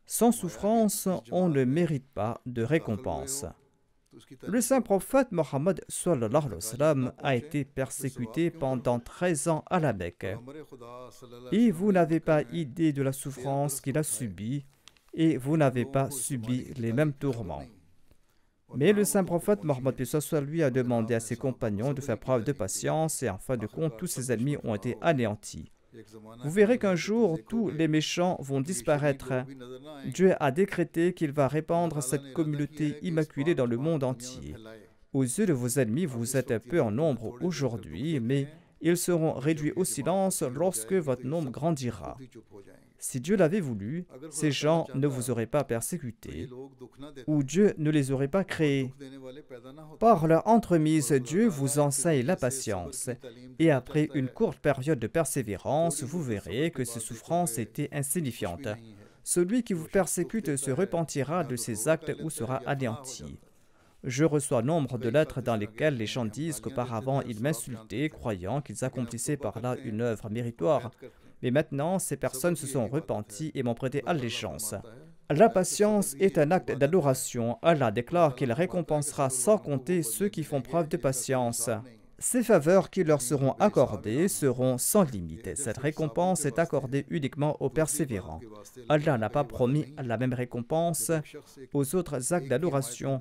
Sans souffrance, on ne hein. mérite pas de récompense. Le saint prophète Mohammed a été persécuté pendant 13 ans à la Mecque. Et vous n'avez pas idée de la souffrance qu'il a subie et vous n'avez pas subi les mêmes tourments. Mais le saint prophète Mohammed soit lui a demandé à ses compagnons de faire preuve de patience et en fin de compte, tous ses ennemis ont été anéantis. Vous verrez qu'un jour, tous les méchants vont disparaître. Dieu a décrété qu'il va répandre cette communauté immaculée dans le monde entier. Aux yeux de vos ennemis, vous êtes un peu en nombre aujourd'hui, mais ils seront réduits au silence lorsque votre nombre grandira. Si Dieu l'avait voulu, ces gens ne vous auraient pas persécutés, ou Dieu ne les aurait pas créés. Par leur entremise, Dieu vous enseigne la patience, et après une courte période de persévérance, vous verrez que ces souffrances étaient insignifiantes. Celui qui vous persécute se repentira de ses actes ou sera anéanti. Je reçois nombre de lettres dans lesquelles les gens disent qu'auparavant ils m'insultaient, croyant qu'ils accomplissaient par là une œuvre méritoire. Mais maintenant, ces personnes se sont repenties et m'ont prêté allégeance. La patience est un acte d'adoration. Allah déclare qu'il récompensera sans compter ceux qui font preuve de patience. Ces faveurs qui leur seront accordées seront sans limite. Cette récompense est accordée uniquement aux persévérants. Allah n'a pas promis la même récompense aux autres actes d'adoration.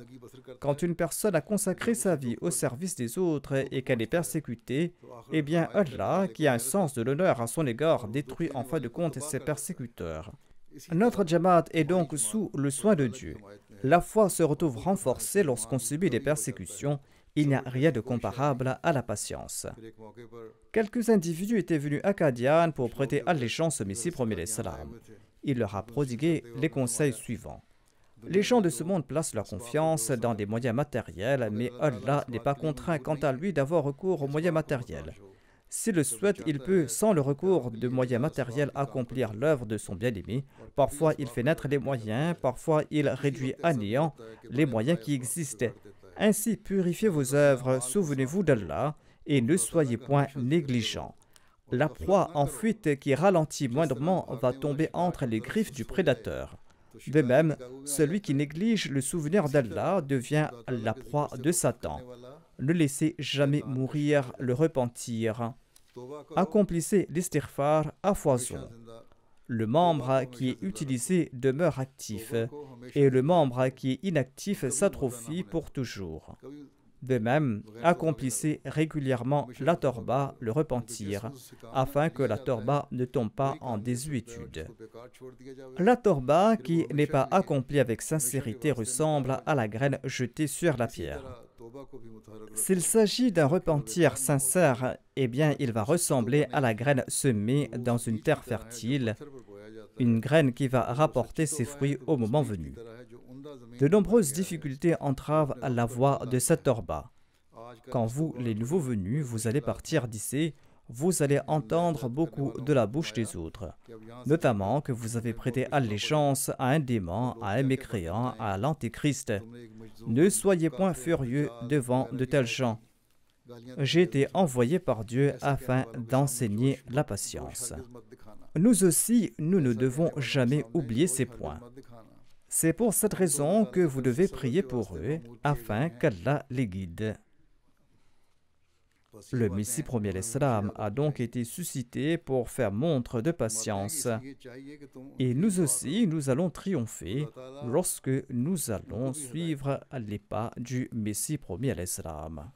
Quand une personne a consacré sa vie au service des autres et qu'elle est persécutée, eh bien Allah, qui a un sens de l'honneur à son égard, détruit en fin de compte ses persécuteurs. Notre Jamaat est donc sous le soin de Dieu. La foi se retrouve renforcée lorsqu'on subit des persécutions il n'y a rien de comparable à la patience. Quelques individus étaient venus à Kadian pour prêter allégeance au Messie les salam. Il leur a prodigué les conseils suivants. Les gens de ce monde placent leur confiance dans des moyens matériels, mais Allah n'est pas contraint quant à lui d'avoir recours aux moyens matériels. S'il le souhaite, il peut, sans le recours de moyens matériels, accomplir l'œuvre de son bien-aimé. Parfois, il fait naître les moyens, parfois, il réduit à néant les moyens qui existaient. Ainsi purifiez vos œuvres, souvenez-vous d'Allah et ne soyez point négligents. La proie en fuite qui ralentit moindrement va tomber entre les griffes du prédateur. De même, celui qui néglige le souvenir d'Allah devient la proie de Satan. Ne laissez jamais mourir le repentir. Accomplissez l'istighfar à foison le membre qui est utilisé demeure actif et le membre qui est inactif s'atrophie pour toujours. De même, accomplissez régulièrement la torba, le repentir, afin que la torba ne tombe pas en désuétude. La torba qui n'est pas accomplie avec sincérité ressemble à la graine jetée sur la pierre. S'il s'agit d'un repentir sincère, eh bien, il va ressembler à la graine semée dans une terre fertile, une graine qui va rapporter ses fruits au moment venu. De nombreuses difficultés entravent la voie de cet orba. Quand vous, les nouveaux venus, vous allez partir d'ici, vous allez entendre beaucoup de la bouche des autres, notamment que vous avez prêté allégeance à un démon, à un mécréant, à l'antéchrist. Ne soyez point furieux devant de tels gens. J'ai été envoyé par Dieu afin d'enseigner la patience. Nous aussi, nous ne devons jamais oublier ces points. C'est pour cette raison que vous devez prier pour eux afin qu'Allah les guide. Le Messie premier l'Islam a donc été suscité pour faire montre de patience. Et nous aussi, nous allons triompher lorsque nous allons suivre les pas du Messie premier l'Islam.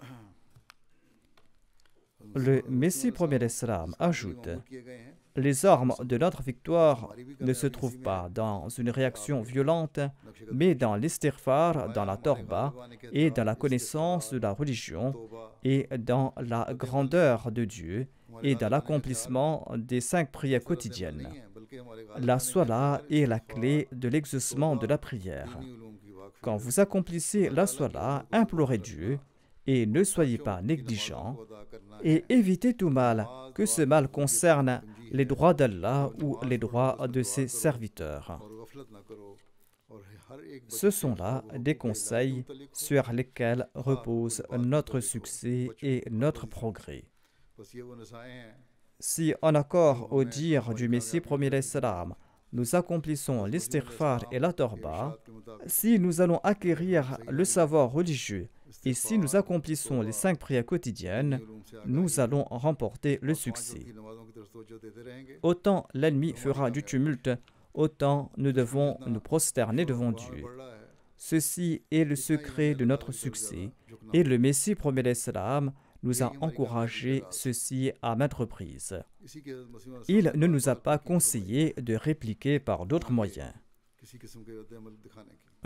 Le Messie premier l'Islam ajoute les armes de notre victoire ne se trouvent pas dans une réaction violente, mais dans l'estirfar, dans la torba et dans la connaissance de la religion et dans la grandeur de Dieu et dans l'accomplissement des cinq prières quotidiennes. La sola est la clé de l'exaucement de la prière. Quand vous accomplissez la sola, implorez Dieu et ne soyez pas négligents et évitez tout mal, que ce mal concerne les droits d'Allah ou les droits de ses serviteurs. Ce sont là des conseils sur lesquels repose notre succès et notre progrès. Si, en accord au dire du Messie premier salam, nous accomplissons l'istighfar et la torba, si nous allons acquérir le savoir religieux et si nous accomplissons les cinq prières quotidiennes, nous allons remporter le succès. Autant l'ennemi fera du tumulte, autant nous devons nous prosterner devant Dieu. Ceci est le secret de notre succès, et le Messie promet l'Islam nous a encouragé ceci à maintes reprises. Il ne nous a pas conseillé de répliquer par d'autres moyens.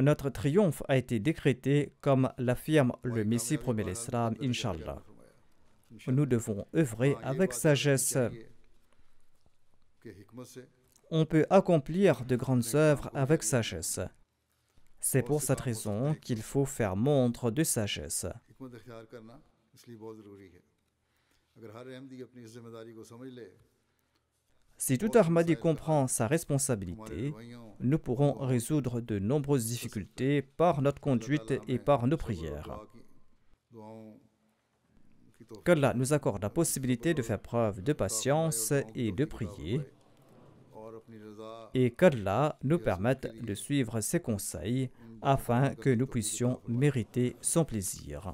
Notre triomphe a été décrété comme l'affirme le Messie premier l'Islam, inshallah. Nous devons œuvrer avec sagesse. On peut accomplir de grandes œuvres avec sagesse. C'est oh, pour cette raison qu'il faut faire montre de sagesse. Si toute Ahmadi comprend sa responsabilité, nous pourrons résoudre de nombreuses difficultés par notre conduite et par nos prières. Qu'Allah nous accorde la possibilité de faire preuve de patience et de prier, et qu'Allah nous permette de suivre ses conseils afin que nous puissions mériter son plaisir.